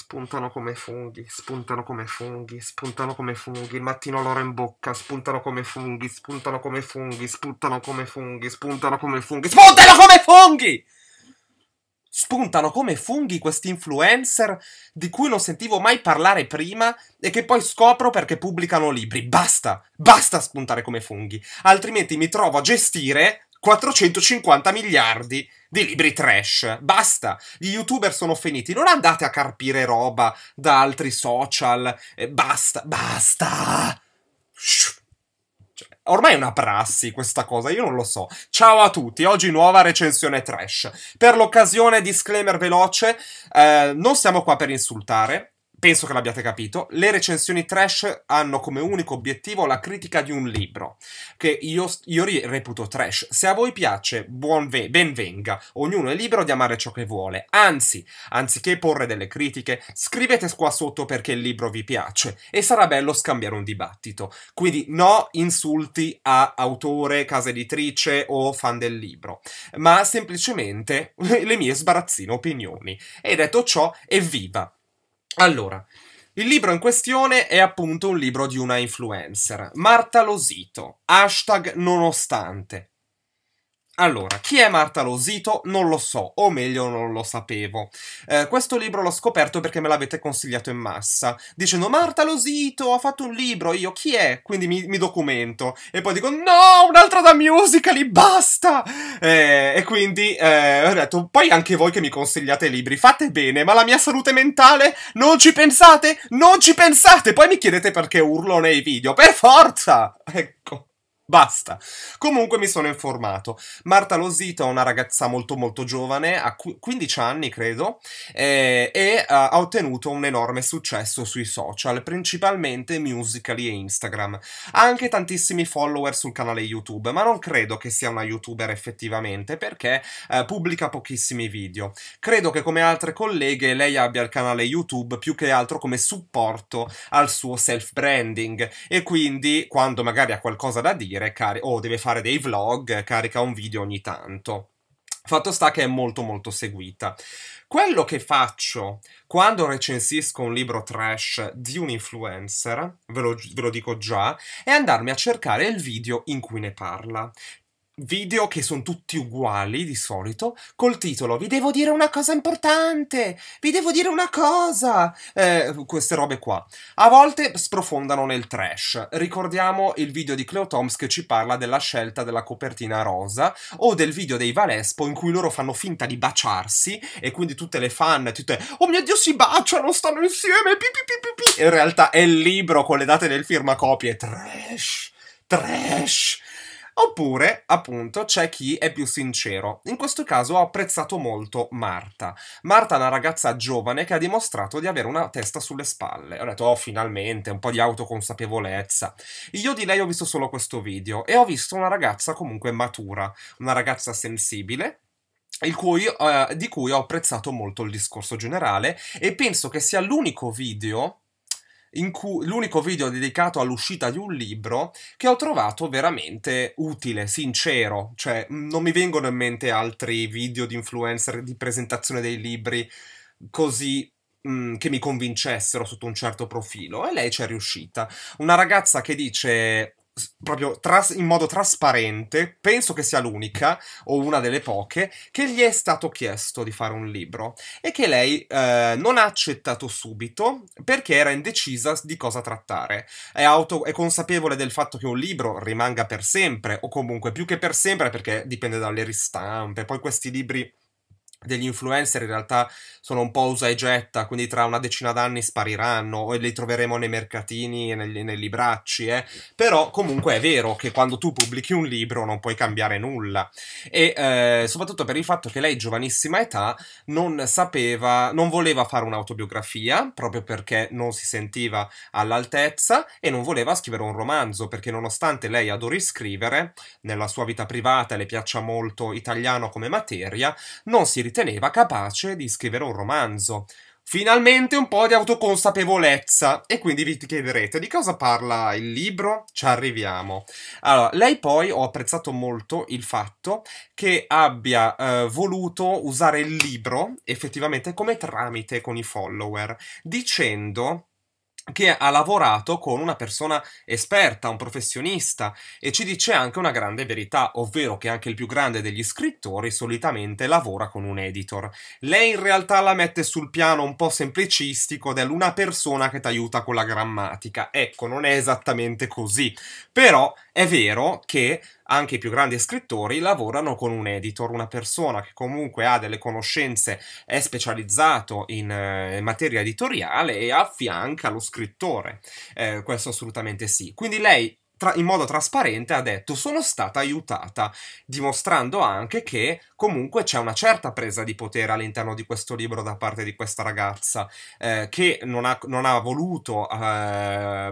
Spuntano come funghi, spuntano come funghi, spuntano come funghi, il mattino loro in bocca, spuntano come funghi, spuntano come funghi, spuntano come funghi, spuntano come funghi, spuntano come funghi! Spuntano come funghi questi influencer di cui non sentivo mai parlare prima e che poi scopro perché pubblicano libri. Basta, basta spuntare come funghi, altrimenti mi trovo a gestire 450 miliardi di libri trash. Basta, gli youtuber sono finiti, non andate a carpire roba da altri social, eh, basta, basta. Cioè, ormai è una prassi questa cosa, io non lo so. Ciao a tutti, oggi nuova recensione trash. Per l'occasione, disclaimer veloce, eh, non siamo qua per insultare, Penso che l'abbiate capito. Le recensioni trash hanno come unico obiettivo la critica di un libro, che io, io reputo trash. Se a voi piace, buon ve- ben venga. Ognuno è libero di amare ciò che vuole. Anzi, anziché porre delle critiche, scrivete qua sotto perché il libro vi piace e sarà bello scambiare un dibattito. Quindi no insulti a autore, casa editrice o fan del libro, ma semplicemente le mie sbarazzine opinioni. E detto ciò, evviva! Allora, il libro in questione è appunto un libro di una influencer, Marta Losito, hashtag nonostante, allora, chi è Marta Losito? Non lo so, o meglio non lo sapevo. Eh, questo libro l'ho scoperto perché me l'avete consigliato in massa, dicendo Marta Losito ha fatto un libro, io chi è? Quindi mi, mi documento e poi dico no, un'altra da musical, basta! Eh, e quindi eh, ho detto, poi anche voi che mi consigliate libri, fate bene, ma la mia salute mentale non ci pensate? Non ci pensate! Poi mi chiedete perché urlo nei video, per forza! Ecco. Basta. Comunque mi sono informato. Marta Losita è una ragazza molto molto giovane, ha 15 anni credo, eh, e eh, ha ottenuto un enorme successo sui social, principalmente Musical.ly e Instagram. Ha anche tantissimi follower sul canale YouTube, ma non credo che sia una youtuber effettivamente perché eh, pubblica pochissimi video. Credo che come altre colleghe lei abbia il canale YouTube più che altro come supporto al suo self-branding e quindi quando magari ha qualcosa da dire dire, cari- o oh, deve fare dei vlog, carica un video ogni tanto. Fatto sta che è molto molto seguita. Quello che faccio quando recensisco un libro trash di un influencer, ve lo, ve lo, dico già, è andarmi a cercare il video in cui ne parla video che sono tutti uguali di solito, col titolo Vi devo dire una cosa importante, vi devo dire una cosa, eh, queste robe qua. A volte sprofondano nel trash. Ricordiamo il video di Cleo Toms che ci parla della scelta della copertina rosa o del video dei Valespo in cui loro fanno finta di baciarsi e quindi tutte le fan, tutte, oh mio Dio si baciano, stanno insieme, pi, pi, pi, in realtà è il libro con le date del firmacopie, trash, trash Oppure, appunto, c'è chi è più sincero. In questo caso ho apprezzato molto Marta. Marta è una ragazza giovane che ha dimostrato di avere una testa sulle spalle. Ho detto, oh, finalmente, un po' di autoconsapevolezza. Io di lei ho visto solo questo video e ho visto una ragazza comunque matura, una ragazza sensibile, cui, eh, di cui ho apprezzato molto il discorso generale e penso che sia l'unico video cui, l'unico video dedicato all'uscita di un libro che ho trovato veramente utile, sincero, cioè mm, non mi vengono in mente altri video di influencer di presentazione dei libri così mm, che mi convincessero sotto un certo profilo e lei ci è riuscita. Una ragazza che dice proprio tras- in modo trasparente, penso che sia l'unica o una delle poche, che gli è stato chiesto di fare un libro e che lei eh, non ha accettato subito perché era indecisa di cosa trattare. È, auto- è consapevole del fatto che un libro rimanga per sempre o comunque più che per sempre perché dipende dalle ristampe, poi questi libri degli influencer in realtà sono un po' usa e getta, quindi tra una decina d'anni spariranno e li troveremo nei mercatini e negli, nei libracci, eh. però comunque è vero che quando tu pubblichi un libro non puoi cambiare nulla e eh, soprattutto per il fatto che lei giovanissima età non sapeva, non voleva fare un'autobiografia proprio perché non si sentiva all'altezza e non voleva scrivere un romanzo perché nonostante lei adori scrivere, nella sua vita privata e le piaccia molto italiano come materia, non si riteneva capace di scrivere un romanzo. Finalmente un po' di autoconsapevolezza e quindi vi chiederete di cosa parla il libro? Ci arriviamo. Allora, lei poi ho apprezzato molto il fatto che abbia eh, voluto usare il libro effettivamente come tramite con i follower, dicendo che ha lavorato con una persona esperta, un professionista, e ci dice anche una grande verità, ovvero che anche il più grande degli scrittori solitamente lavora con un editor. Lei in realtà la mette sul piano un po' semplicistico dell'una persona che ti aiuta con la grammatica. Ecco, non è esattamente così, però è vero che anche i più grandi scrittori lavorano con un editor, una persona che comunque ha delle conoscenze, è specializzato in, eh, materia editoriale e affianca lo scrittore. Eh, questo assolutamente sì. Quindi lei tra- in modo trasparente ha detto sono stata aiutata, dimostrando anche che comunque c'è una certa presa di potere all'interno di questo libro da parte di questa ragazza eh, che non ha, non, ha voluto, eh,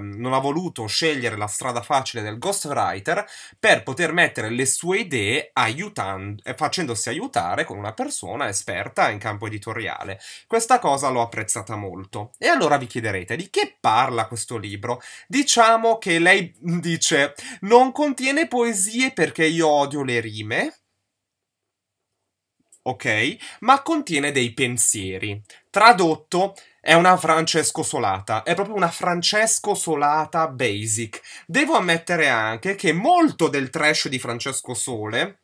non ha voluto scegliere la strada facile del ghostwriter per poter mettere le sue idee aiutando, eh, facendosi aiutare con una persona esperta in campo editoriale. Questa cosa l'ho apprezzata molto. E allora vi chiederete di che parla questo libro? Diciamo che lei di dice non contiene poesie perché io odio le rime. Ok, ma contiene dei pensieri. Tradotto è una Francesco Solata, è proprio una Francesco Solata basic. Devo ammettere anche che molto del trash di Francesco Sole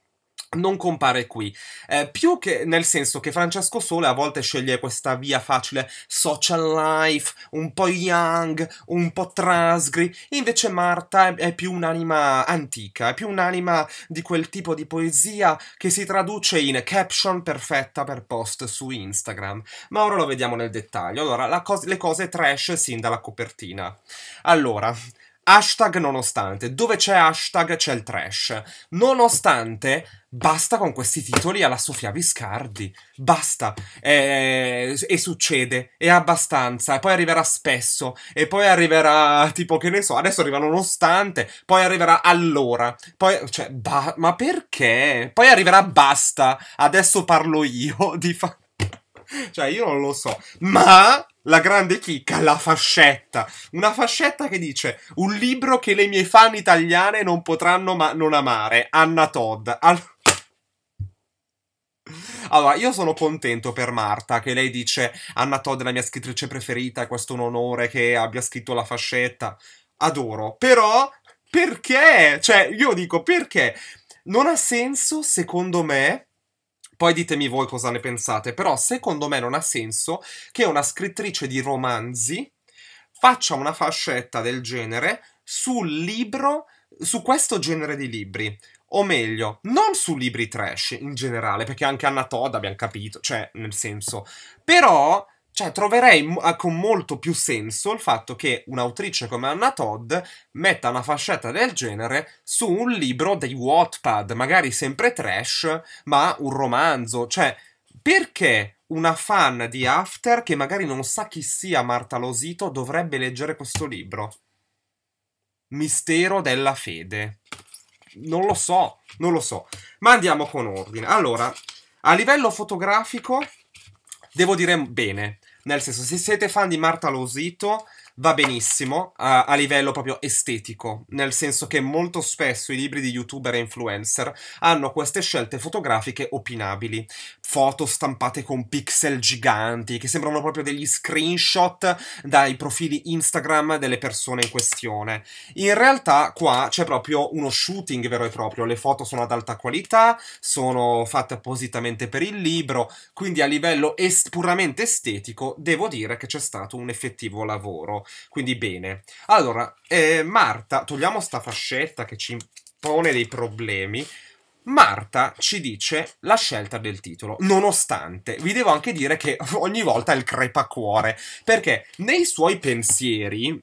non compare qui. Eh, più che nel senso che Francesco Sole a volte sceglie questa via facile social life, un po' young, un po' transgri, invece Marta è più un'anima antica, è più un'anima di quel tipo di poesia che si traduce in caption perfetta per post su Instagram. Ma ora lo vediamo nel dettaglio. Allora, co- le cose trash sin dalla copertina. Allora, Hashtag nonostante, dove c'è hashtag c'è il trash. Nonostante, basta con questi titoli alla Sofia Viscardi. Basta. E, e succede, È abbastanza. E poi arriverà spesso, e poi arriverà tipo che ne so, adesso arriva nonostante, poi arriverà allora. Poi, cioè, ba- ma perché? Poi arriverà basta, adesso parlo io di fatto. Cioè, io non lo so. Ma la grande chicca, la fascetta. Una fascetta che dice: Un libro che le mie fan italiane non potranno ma- non amare. Anna Todd. All- allora, io sono contento per Marta che lei dice: Anna Todd è la mia scrittrice preferita. È questo un onore che abbia scritto la fascetta. Adoro. Però, perché? Cioè, io dico perché. Non ha senso, secondo me, poi ditemi voi cosa ne pensate, però secondo me non ha senso che una scrittrice di romanzi faccia una fascetta del genere sul libro, su questo genere di libri. O meglio, non su libri trash in generale, perché anche Anna Todd abbiamo capito, cioè nel senso. Però cioè, troverei eh, con molto più senso il fatto che un'autrice come Anna Todd metta una fascetta del genere su un libro dei Wattpad, magari sempre trash, ma un romanzo. Cioè, perché una fan di After, che magari non sa chi sia Marta Losito, dovrebbe leggere questo libro? Mistero della fede. Non lo so, non lo so. Ma andiamo con ordine. Allora, a livello fotografico, devo dire bene. Nel senso, se siete fan di Marta Losito, va benissimo a, a, livello proprio estetico, nel senso che molto spesso i libri di youtuber e influencer hanno queste scelte fotografiche opinabili, foto stampate con pixel giganti che sembrano proprio degli screenshot dai profili Instagram delle persone in questione. In realtà qua c'è proprio uno shooting vero e proprio, le foto sono ad alta qualità, sono fatte appositamente per il libro, quindi a livello est puramente estetico devo dire che c'è stato un effettivo lavoro. Quindi bene. Allora, eh, Marta, togliamo sta fascetta che ci pone dei problemi. Marta ci dice la scelta del titolo, nonostante vi devo anche dire che ogni volta è il crepacuore, perché nei suoi pensieri,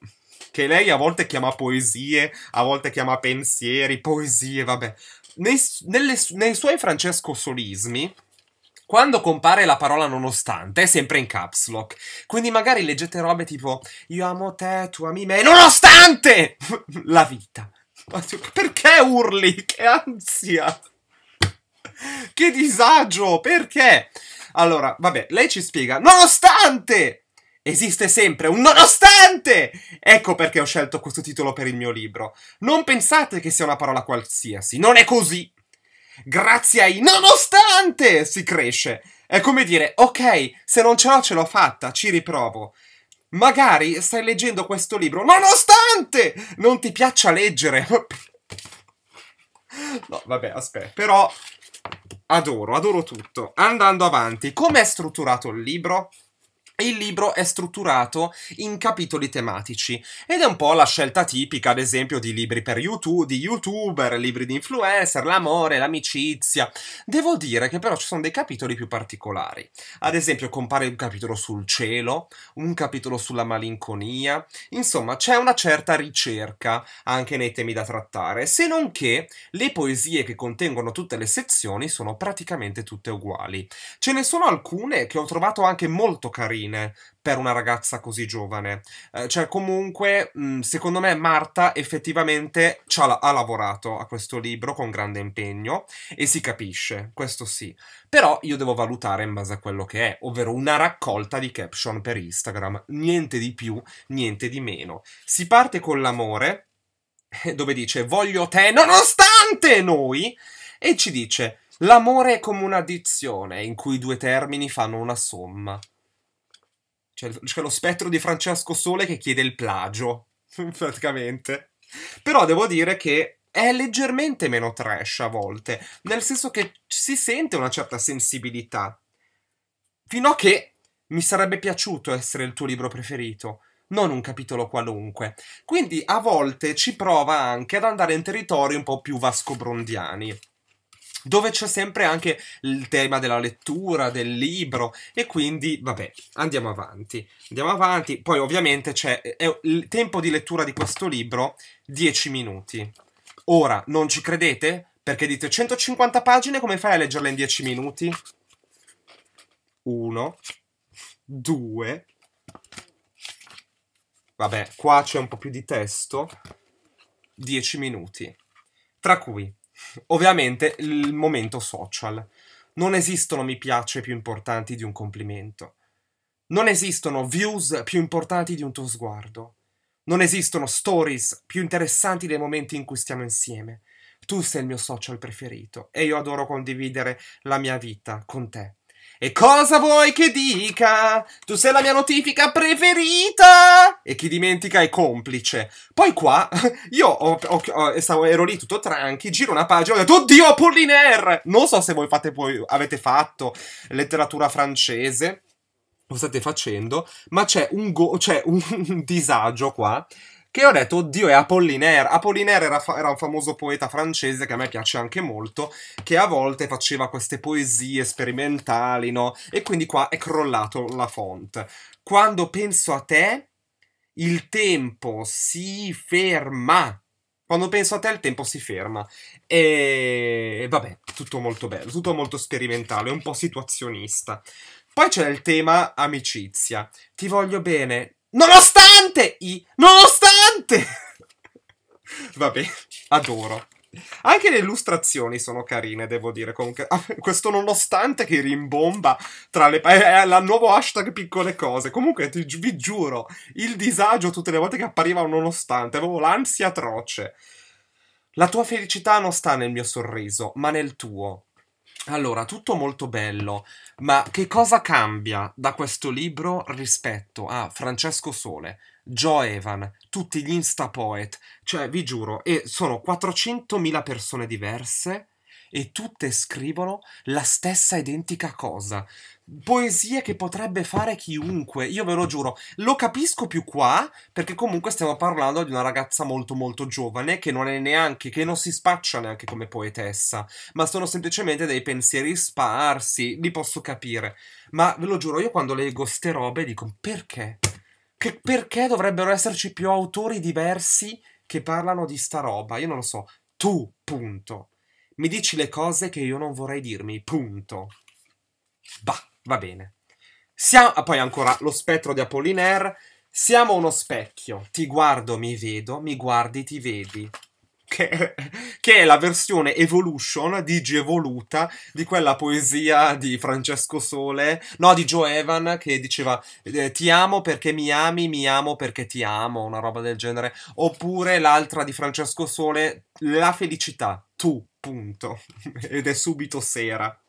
che lei a volte chiama poesie, a volte chiama pensieri, poesie, vabbè, nei, nelle, nei suoi Francesco Solismi, quando compare la parola nonostante è sempre in caps lock. Quindi magari leggete robe tipo io amo te, tu ami me, nonostante la vita. Perché urli? Che ansia! Che disagio! Perché? Allora, vabbè, lei ci spiega. Nonostante! Esiste sempre un nonostante! Ecco perché ho scelto questo titolo per il mio libro. Non pensate che sia una parola qualsiasi, non è così grazie ai nonostante si cresce. È come dire, ok, se non ce l'ho ce l'ho fatta, ci riprovo. Magari stai leggendo questo libro, nonostante non ti piaccia leggere. no, vabbè, aspetta, però adoro, adoro tutto. Andando avanti, come è strutturato il libro? Il libro è strutturato in capitoli tematici ed è un po' la scelta tipica, ad esempio, di libri per YouTube, di youtuber, libri di influencer, l'amore, l'amicizia. Devo dire che però ci sono dei capitoli più particolari. Ad esempio, compare un capitolo sul cielo, un capitolo sulla malinconia. Insomma, c'è una certa ricerca anche nei temi da trattare, se non che le poesie che contengono tutte le sezioni sono praticamente tutte uguali. Ce ne sono alcune che ho trovato anche molto carine fine per una ragazza così giovane. Eh, cioè, comunque, mh, mm, secondo me Marta effettivamente la- ha lavorato a questo libro con grande impegno e si capisce, questo sì. Però io devo valutare in base a quello che è, ovvero una raccolta di caption per Instagram, niente di più, niente di meno. Si parte con l'amore, eh, dove dice voglio te nonostante noi, e ci dice l'amore è come un'addizione in cui due termini fanno una somma. C'è, cioè, c'è lo spettro di Francesco Sole che chiede il plagio, praticamente. Però devo dire che è leggermente meno trash a volte, nel senso che si sente una certa sensibilità. Fino a che mi sarebbe piaciuto essere il tuo libro preferito, non un capitolo qualunque. Quindi a volte ci prova anche ad andare in territori un po' più vascobrondiani dove c'è sempre anche il tema della lettura, del libro e quindi vabbè, andiamo avanti. Andiamo avanti, poi ovviamente c'è il tempo di lettura di questo libro 10 minuti. Ora, non ci credete? Perché dite 150 pagine, come fai a leggerle in 10 minuti? 1 2 Vabbè, qua c'è un po' più di testo. 10 minuti. Tra cui Ovviamente il momento social. Non esistono mi piace più importanti di un complimento. Non esistono views più importanti di un tuo sguardo. Non esistono stories più interessanti dei momenti in cui stiamo insieme. Tu sei il mio social preferito e io adoro condividere la mia vita con te. E cosa vuoi che dica? Tu sei la mia notifica preferita! E chi dimentica è complice. Poi qua, io ho, ho, ho, stavo, ero lì tutto tranqui, giro una pagina e ho detto, oddio, Apollinaire! Non so se voi fate, poi, avete fatto letteratura francese, lo state facendo, ma c'è un, un, un disagio qua che ho detto, oddio, è Apollinaire. Apollinaire era, fa- era, un famoso poeta francese che a me piace anche molto, che a volte faceva queste poesie sperimentali, no? E quindi qua è crollato la font. Quando penso a te, il tempo si ferma. Quando penso a te, il tempo si ferma. E vabbè, tutto molto bello, tutto molto sperimentale, un po' situazionista. Poi c'è il tema amicizia. Ti voglio bene, Nonostante i... Nonostante! Vabbè, adoro. Anche le illustrazioni sono carine, devo dire. Comunque, ah, questo nonostante che rimbomba tra le. È eh, la nuovo hashtag piccole cose. Comunque, ti, vi giuro, il disagio tutte le volte che appariva un nonostante, avevo l'ansia atroce. La tua felicità non sta nel mio sorriso, ma nel tuo. Allora, tutto molto bello, ma che cosa cambia da questo libro rispetto a Francesco Sole, Joe Evan, tutti gli instapoet? Cioè, vi giuro, e sono 400.000 persone diverse e tutte scrivono la stessa identica cosa poesie che potrebbe fare chiunque, io ve lo giuro. Lo capisco più qua, perché comunque stiamo parlando di una ragazza molto molto giovane che non è neanche, che non si spaccia neanche come poetessa, ma sono semplicemente dei pensieri sparsi, li posso capire. Ma ve lo giuro, io quando leggo ste robe dico perché? Che perché dovrebbero esserci più autori diversi che parlano di sta roba? Io non lo so. Tu, punto. Mi dici le cose che io non vorrei dirmi, punto. Bah. Va bene. Siamo, ah, poi ancora lo spettro di Apollinaire. Siamo uno specchio. Ti guardo, mi vedo. Mi guardi, ti vedi. Che, che è la versione evolution, digievoluta, di quella poesia di Francesco Sole, no, di Joe Evan, che diceva eh, ti amo perché mi ami, mi amo perché ti amo, una roba del genere. Oppure l'altra di Francesco Sole, la felicità, tu, punto. Ed è subito sera.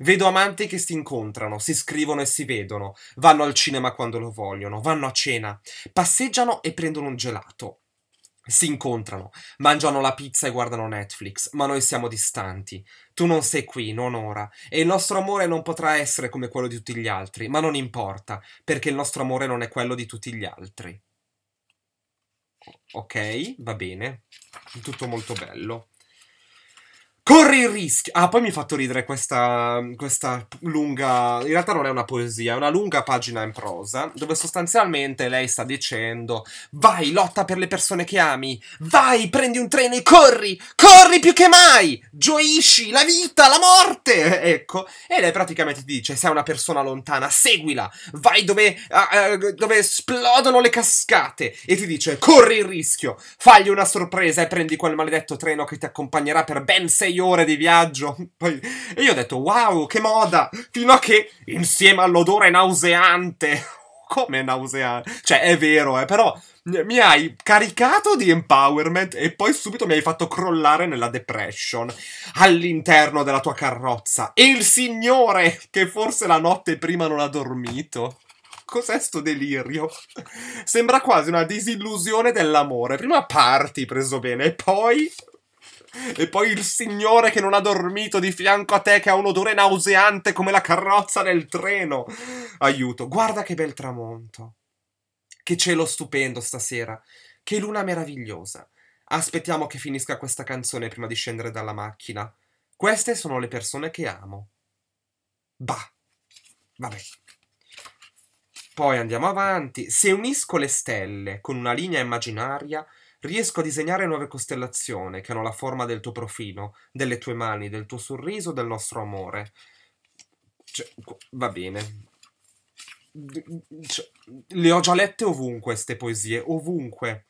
Vedo amanti che si incontrano, si scrivono e si vedono, vanno al cinema quando lo vogliono, vanno a cena, passeggiano e prendono un gelato. Si incontrano, mangiano la pizza e guardano Netflix, ma noi siamo distanti. Tu non sei qui, non ora, e il nostro amore non potrà essere come quello di tutti gli altri, ma non importa, perché il nostro amore non è quello di tutti gli altri. Ok, va bene. Tutto molto bello. Corri il rischio. Ah, poi mi ha fatto ridere questa, questa, lunga. In realtà non è una poesia, è una lunga pagina in prosa. Dove sostanzialmente lei sta dicendo: Vai, lotta per le persone che ami. Vai, prendi un treno e corri. Corri più che mai. Gioisci la vita, la morte. Ecco. E lei praticamente ti dice: Sei una persona lontana, seguila. Vai dove, uh, uh, dove esplodono le cascate. E ti dice: Corri il rischio. Fagli una sorpresa e prendi quel maledetto treno che ti accompagnerà per ben sei ore di viaggio. Poi, e io ho detto, wow, che moda! Fino a che, insieme all'odore nauseante, come nauseante, cioè è vero, eh, però mi hai caricato di empowerment e poi subito mi hai fatto crollare nella depression all'interno della tua carrozza. E il signore che forse la notte prima non ha dormito. Cos'è sto delirio? Sembra quasi una disillusione dell'amore. Prima parti preso bene e poi e poi il signore che non ha dormito di fianco a te che ha un odore nauseante come la carrozza del treno. Aiuto, guarda che bel tramonto. Che cielo stupendo stasera. Che luna meravigliosa. Aspettiamo che finisca questa canzone prima di scendere dalla macchina. Queste sono le persone che amo. Bah. Vabbè. Poi andiamo avanti. Se unisco le stelle con una linea immaginaria, Riesco a disegnare nuove costellazioni che hanno la forma del tuo profilo, delle tue mani, del tuo sorriso, del nostro amore. Cioè, va bene. Cioè, le ho già lette ovunque, queste poesie, ovunque.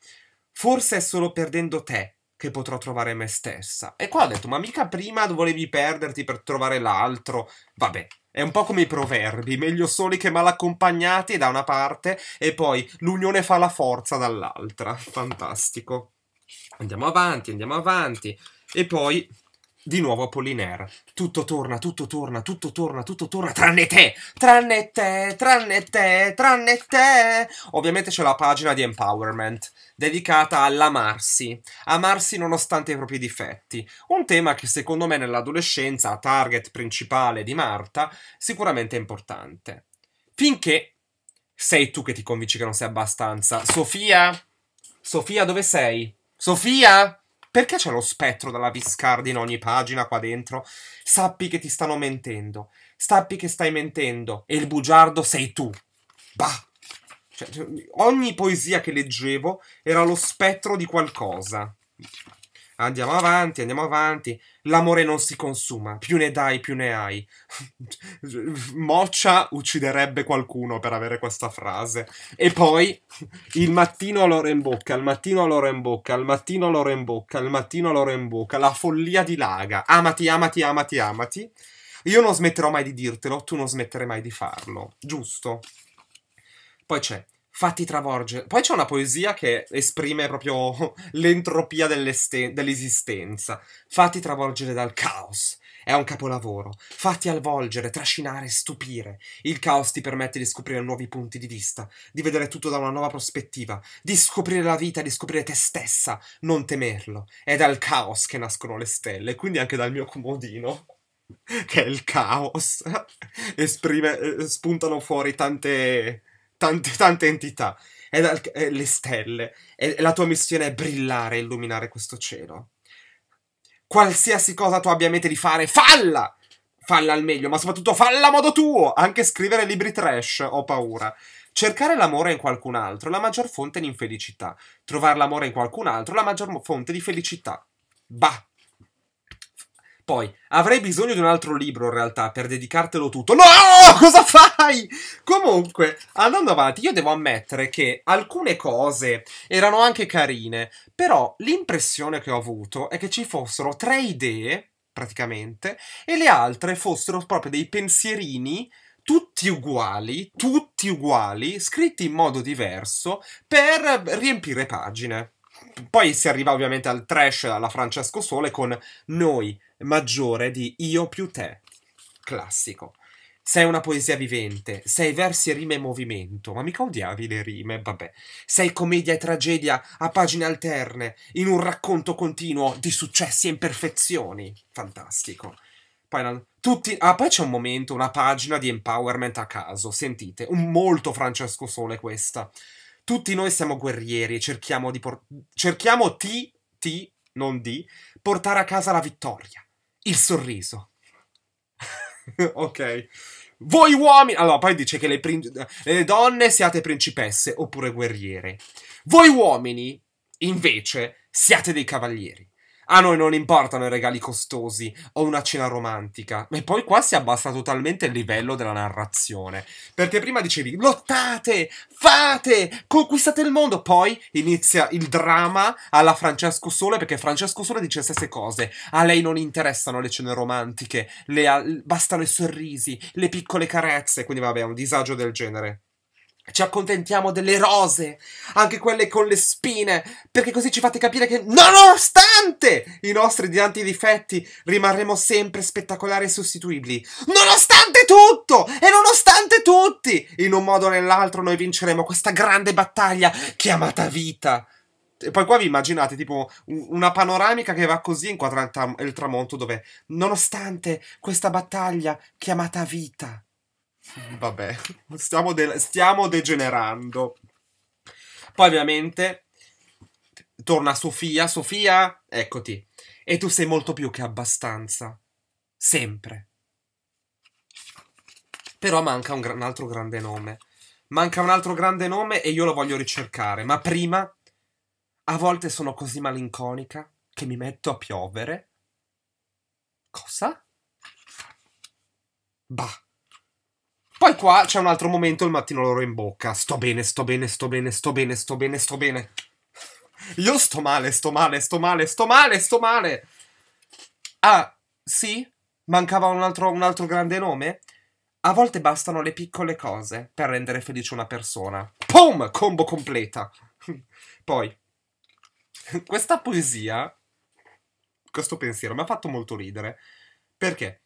Forse è solo perdendo te che potrò trovare me stessa. E qua ho detto, ma mica prima volevi perderti per trovare l'altro. Vabbè, è un po' come i proverbi, meglio soli che mal accompagnati da una parte e poi l'unione fa la forza dall'altra. Fantastico. Andiamo avanti, andiamo avanti. E poi di nuovo Apollinaire. Tutto torna, tutto torna, tutto torna, tutto torna, tranne te, tranne te, tranne te, tranne te. Ovviamente c'è la pagina di Empowerment, dedicata all'amarsi, amarsi nonostante i propri difetti. Un tema che secondo me nell'adolescenza, target principale di Marta, sicuramente è importante. Finché sei tu che ti convinci che non sei abbastanza. Sofia? Sofia, dove sei? Sofia? Perché c'è lo spettro della Viscardi in ogni pagina qua dentro? Sappi che ti stanno mentendo. Sappi che stai mentendo. E il bugiardo sei tu. Bah! Cioè, ogni poesia che leggevo era lo spettro di qualcosa. Andiamo avanti, andiamo avanti. L'amore non si consuma, più ne dai, più ne hai. Moccia ucciderebbe qualcuno per avere questa frase. E poi il mattino l'ora in bocca, il mattino l'ora in bocca, il mattino l'ora in bocca, il mattino l'ora in bocca, la follia dilaga. Amati, amati, amati, amati. Io non smetterò mai di dirtelo, tu non smetterai mai di farlo. Giusto? Poi c'è fatti travolgere. Poi c'è una poesia che esprime proprio l'entropia dell'esistenza. Fatti travolgere dal caos. È un capolavoro. Fatti avvolgere, trascinare, stupire. Il caos ti permette di scoprire nuovi punti di vista, di vedere tutto da una nuova prospettiva, di scoprire la vita, di scoprire te stessa, non temerlo. È dal caos che nascono le stelle, quindi anche dal mio comodino che è il caos. Esprime, eh, spuntano fuori tante tante, tante entità, è, dal, è le stelle, e la tua missione è brillare e illuminare questo cielo. Qualsiasi cosa tu abbia a mente di fare, falla! Falla al meglio, ma soprattutto falla a modo tuo! Anche scrivere libri trash, ho paura. Cercare l'amore in qualcun altro, è la maggior fonte di infelicità. Trovare l'amore in qualcun altro, è la maggior fonte di felicità. Bah! Poi, avrei bisogno di un altro libro in realtà per dedicartelo tutto. No, cosa fai? Comunque, andando avanti, io devo ammettere che alcune cose erano anche carine, però l'impressione che ho avuto è che ci fossero tre idee, praticamente, e le altre fossero proprio dei pensierini tutti uguali, tutti uguali, scritti in modo diverso per riempire pagine. Poi si arriva ovviamente al trash alla Francesco Sole con Noi maggiore di Io più te, classico. Sei una poesia vivente, sei versi e rime in movimento, ma mica odiavi le rime, vabbè. Sei commedia e tragedia a pagine alterne, in un racconto continuo di successi e imperfezioni. Fantastico. Poi, tutti, ah, poi c'è un momento, una pagina di empowerment a caso, sentite, un molto Francesco Sole questa tutti noi siamo guerrieri e cerchiamo di por- cerchiamo ti, ti, non di, portare a casa la vittoria, il sorriso. ok. Voi uomini... Allora, poi dice che le, le donne siate principesse oppure guerriere. Voi uomini, invece, siate dei cavalieri. A noi non importano i regali costosi o una cena romantica. E poi qua si abbassa totalmente il livello della narrazione. Perché prima dicevi lottate, fate, conquistate il mondo. Poi inizia il dramma alla Francesco Sole perché Francesco Sole dice le stesse cose. A lei non interessano le cene romantiche, le, bastano i sorrisi, le piccole carezze. Quindi vabbè, è un disagio del genere. Ci accontentiamo delle rose, anche quelle con le spine, perché così ci fate capire che, nonostante i nostri dinanti difetti, rimarremo sempre spettacolari e sostituibili. Nonostante tutto e nonostante tutti, in un modo o nell'altro noi vinceremo questa grande battaglia chiamata vita. E poi qua vi immaginate tipo una panoramica che va così inquadrata il tramonto dove, nonostante questa battaglia chiamata vita, Vabbè, stiamo, de- stiamo degenerando. Poi ovviamente torna Sofia. Sofia, eccoti. E tu sei molto più che abbastanza. Sempre. Però manca un, un altro grande nome. Manca un altro grande nome e io lo voglio ricercare. Ma prima, a volte sono così malinconica che mi metto a piovere. Cosa? Bah. Poi qua c'è un altro momento, il mattino loro in bocca. Sto bene, sto bene, sto bene, sto bene, sto bene, sto bene. Io sto male, sto male, sto male, sto male, sto male. Ah, sì? Mancava un altro, un altro grande nome? A volte bastano le piccole cose per rendere felice una persona. POM! Combo completa. Poi, questa poesia, questo pensiero mi ha fatto molto ridere. Perché?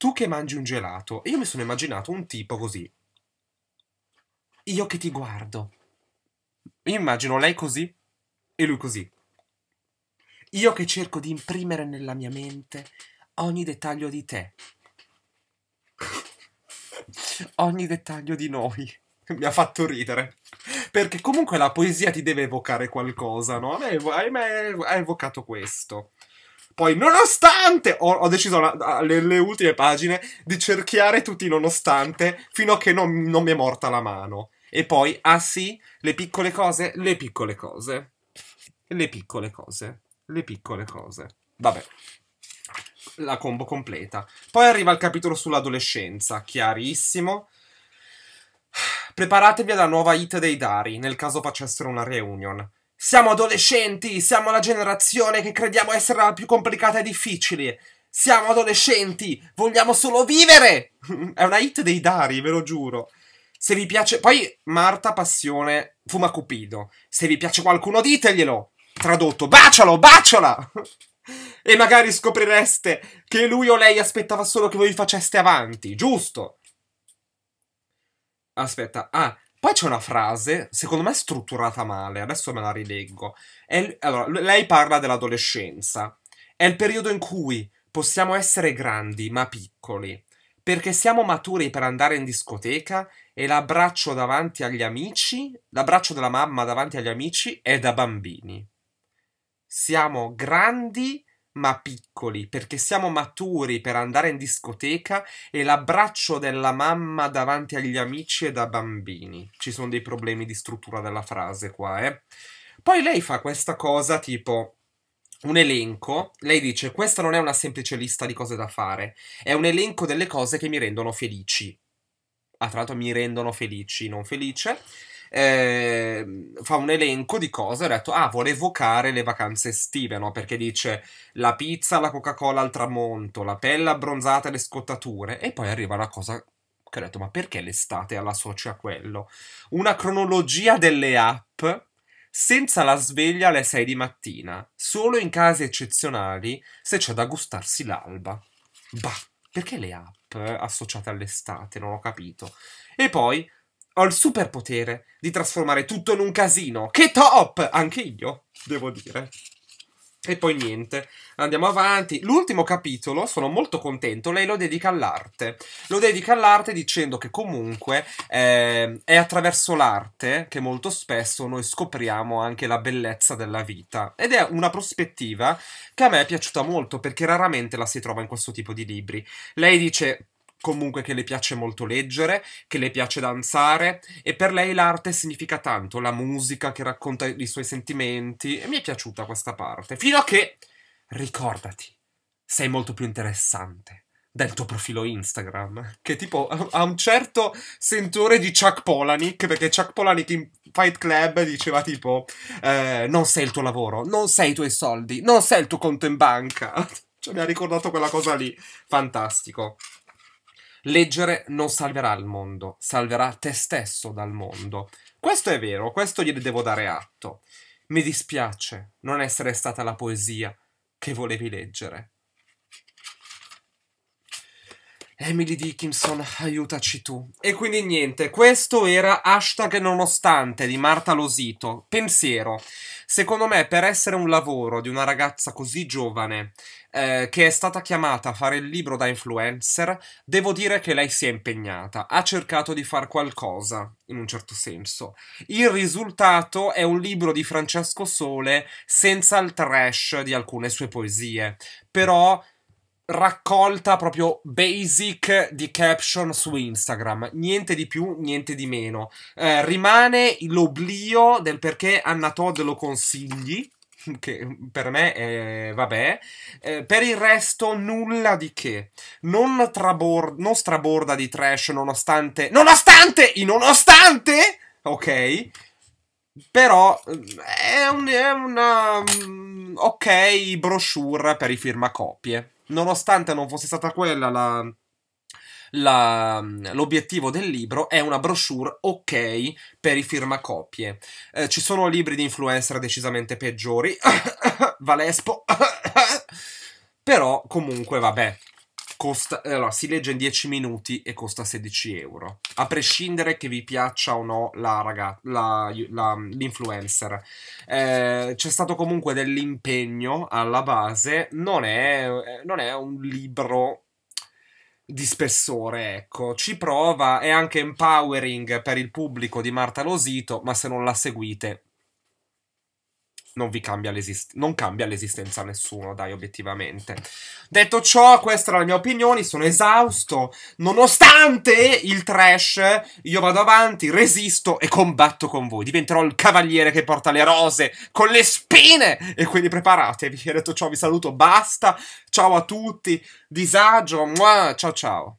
tu che mangi un gelato, io mi sono immaginato un tipo così. Io che ti guardo. Io immagino lei così e lui così. Io che cerco di imprimere nella mia mente ogni dettaglio di te. ogni dettaglio di noi. mi ha fatto ridere. Perché comunque la poesia ti deve evocare qualcosa, no? A me, a ha evocato questo. Poi, nonostante, ho, ho deciso nelle ultime pagine di cerchiare tutti nonostante fino a che non, non mi è morta la mano. E poi, ah sì, le piccole cose, le piccole cose. Le piccole cose, le piccole cose. Vabbè, la combo completa. Poi arriva il capitolo sull'adolescenza, chiarissimo. Preparatevi alla nuova hit dei Dari, nel caso facessero una reunion. Siamo adolescenti, siamo la generazione che crediamo essere la più complicata e difficile. Siamo adolescenti, vogliamo solo vivere! È una hit dei Dari, ve lo giuro. Se vi piace... Poi Marta Passione fuma Cupido. Se vi piace qualcuno diteglielo. Tradotto, bacialo, baciala! e magari scoprireste che lui o lei aspettava solo che voi faceste avanti, giusto? Aspetta, ah, poi c'è una frase, secondo me strutturata male, adesso me la rileggo. È, allora, lei parla dell'adolescenza. È il periodo in cui possiamo essere grandi ma piccoli, perché siamo maturi per andare in discoteca e l'abbraccio davanti agli amici, l'abbraccio della mamma davanti agli amici è da bambini. Siamo grandi ma piccoli, perché siamo maturi per andare in discoteca e l'abbraccio della mamma davanti agli amici e da bambini. Ci sono dei problemi di struttura della frase qua, eh. Poi lei fa questa cosa tipo un elenco, lei dice questa non è una semplice lista di cose da fare, è un elenco delle cose che mi rendono felici. Ah, tra l'altro mi rendono felici, non felice eh, fa un elenco di cose, ha detto, ah, vuole evocare le vacanze estive, no? Perché dice la pizza, la Coca-Cola al tramonto, la pelle abbronzata e le scottature, e poi arriva la cosa che ho detto, ma perché l'estate alla a quello? Una cronologia delle app senza la sveglia alle 6 di mattina, solo in casi eccezionali se c'è da gustarsi l'alba. Bah, perché le app associate all'estate? Non ho capito. E poi ho il superpotere di trasformare tutto in un casino. Che top! Anche io, devo dire. E poi niente, andiamo avanti. L'ultimo capitolo, sono molto contento, lei lo dedica all'arte. Lo dedica all'arte dicendo che comunque eh, è attraverso l'arte che molto spesso noi scopriamo anche la bellezza della vita. Ed è una prospettiva che a me è piaciuta molto perché raramente la si trova in questo tipo di libri. Lei dice comunque che le piace molto leggere, che le piace danzare e per lei l'arte significa tanto, la musica che racconta i suoi sentimenti e mi è piaciuta questa parte, fino a che, ricordati, sei molto più interessante del tuo profilo Instagram, che tipo ha un certo sentore di Chuck Polanik, perché Chuck Polanik in Fight Club diceva tipo eh, non sei il tuo lavoro, non sei i tuoi soldi, non sei il tuo conto in banca. Cioè mi ha ricordato quella cosa lì, fantastico. Leggere non salverà il mondo, salverà te stesso dal mondo. Questo è vero, questo gliene devo dare atto. Mi dispiace non essere stata la poesia che volevi leggere. Emily Dickinson, aiutaci tu. E quindi niente, questo era hashtag nonostante di Marta Losito. Pensiero. Secondo me, per essere un lavoro di una ragazza così giovane, eh, che è stata chiamata a fare il libro da influencer, devo dire che lei si è impegnata, ha cercato di fare qualcosa, in un certo senso. Il risultato è un libro di Francesco Sole senza il trash di alcune sue poesie, però raccolta proprio basic di caption su Instagram, niente di più, niente di meno. Eh, rimane l'oblio del perché Anna Todd lo consigli, che per me è vabbè, eh, per il resto nulla di che. Non, trabor- non straborda di trash nonostante... Nonostante! I nonostante! Ok. Però eh, è, un, è una... Mm, ok, brochure per i firmacopie nonostante non fosse stata quella la, la, l'obiettivo del libro è una brochure ok per i firmacopie. Eh, ci sono libri di influencer decisamente peggiori, Valespo, però comunque vabbè, costa, allora, si legge in 10 minuti e costa 16 euro. A prescindere che vi piaccia o no la raga, la, la, l'influencer, eh, c'è stato comunque dell'impegno alla base. Non è, non è un libro di spessore, ecco, ci prova, è anche empowering per il pubblico di Marta Losito, ma se non la seguite non vi cambia, l'esistenza, non cambia l'esistenza a nessuno, dai, obiettivamente. Detto ciò, questa era la mia opinione, sono esausto. Nonostante il trash, io vado avanti, resisto e combatto con voi. Diventerò il cavaliere che porta le rose con le spine! E quindi preparatevi. Detto ciò, vi saluto, basta. Ciao a tutti, disagio, mua, ciao ciao.